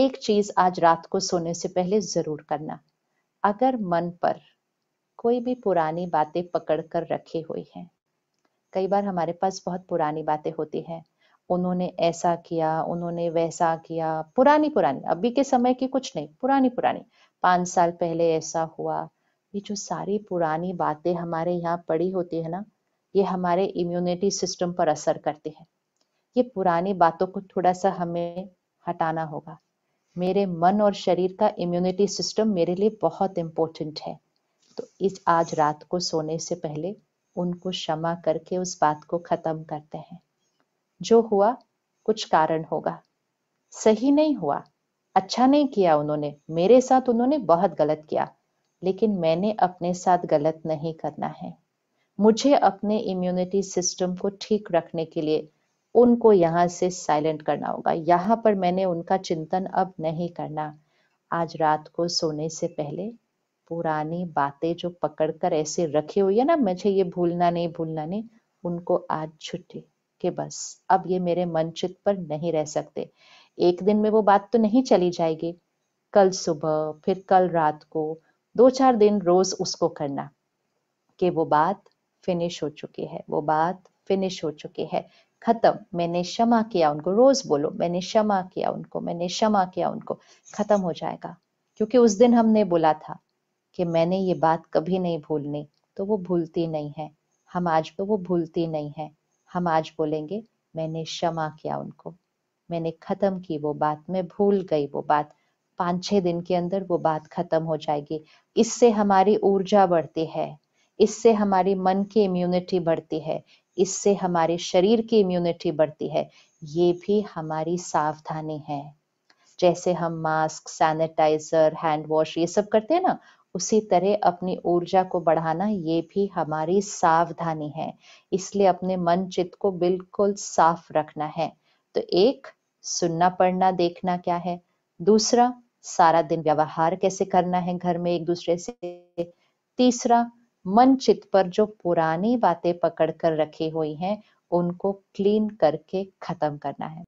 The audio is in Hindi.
एक चीज आज रात को सोने से पहले जरूर करना अगर मन पर कोई भी पुरानी बातें पकड़ कर रखी हुई हैं कई बार हमारे पास बहुत पुरानी बातें होती हैं उन्होंने ऐसा किया उन्होंने वैसा किया पुरानी पुरानी अभी के समय की कुछ नहीं पुरानी पुरानी पाँच साल पहले ऐसा हुआ ये जो सारी पुरानी बातें हमारे यहाँ पड़ी होती है ना ये हमारे इम्यूनिटी सिस्टम पर असर करती है ये पुरानी बातों को थोड़ा सा हमें हटाना होगा मेरे मन और शरीर का इम्यूनिटी सिस्टम मेरे लिए बहुत इम्पोर्टेंट है तो इस आज रात को सोने से पहले उनको क्षमा करके उस बात को खत्म करते हैं जो हुआ कुछ कारण होगा सही नहीं हुआ अच्छा नहीं किया उन्होंने मेरे साथ उन्होंने बहुत गलत किया लेकिन मैंने अपने साथ गलत नहीं करना है मुझे अपने इम्यूनिटी सिस्टम को ठीक रखने के लिए उनको यहाँ से साइलेंट करना होगा यहाँ पर मैंने उनका चिंतन अब नहीं करना आज रात को सोने से पहले पुरानी बातें जो पकड़ कर ऐसे रखी हुई है ना मुझे ये भूलना नहीं भूलना नहीं उनको आज छुट्टी के बस अब ये मेरे मन चित पर नहीं रह सकते एक दिन में वो बात तो नहीं चली जाएगी कल सुबह फिर कल रात को दो चार दिन रोज उसको करना कि वो बात फिनिश हो चुकी है वो बात फिनिश हो चुकी है खत्म मैंने क्षमा किया उनको रोज बोलो मैंने क्षमा किया उनको मैंने क्षमा किया उनको खत्म हो जाएगा क्योंकि उस दिन हमने बोला था कि मैंने ये बात कभी नहीं भूलनी तो वो भूलती नहीं है हम आज तो वो भूलती नहीं है हम आज बोलेंगे मैंने क्षमा किया उनको मैंने खत्म की वो बात मैं भूल गई वो बात पाँच छह दिन के अंदर वो बात खत्म हो जाएगी इससे हमारी ऊर्जा बढ़ती है इससे हमारी मन की इम्यूनिटी बढ़ती है इससे हमारे शरीर की इम्यूनिटी बढ़ती है ये भी हमारी सावधानी है जैसे हम मास्क सैनिटाइजर हैंड वॉश ये सब करते हैं ना उसी तरह अपनी ऊर्जा को बढ़ाना ये भी हमारी सावधानी है इसलिए अपने मन चित्त को बिल्कुल साफ रखना है तो एक सुनना पढ़ना देखना क्या है दूसरा सारा दिन व्यवहार कैसे करना है घर में एक दूसरे से तीसरा मन चित पर जो पुरानी बातें पकड़ कर रखी हुई हैं उनको क्लीन करके खत्म करना है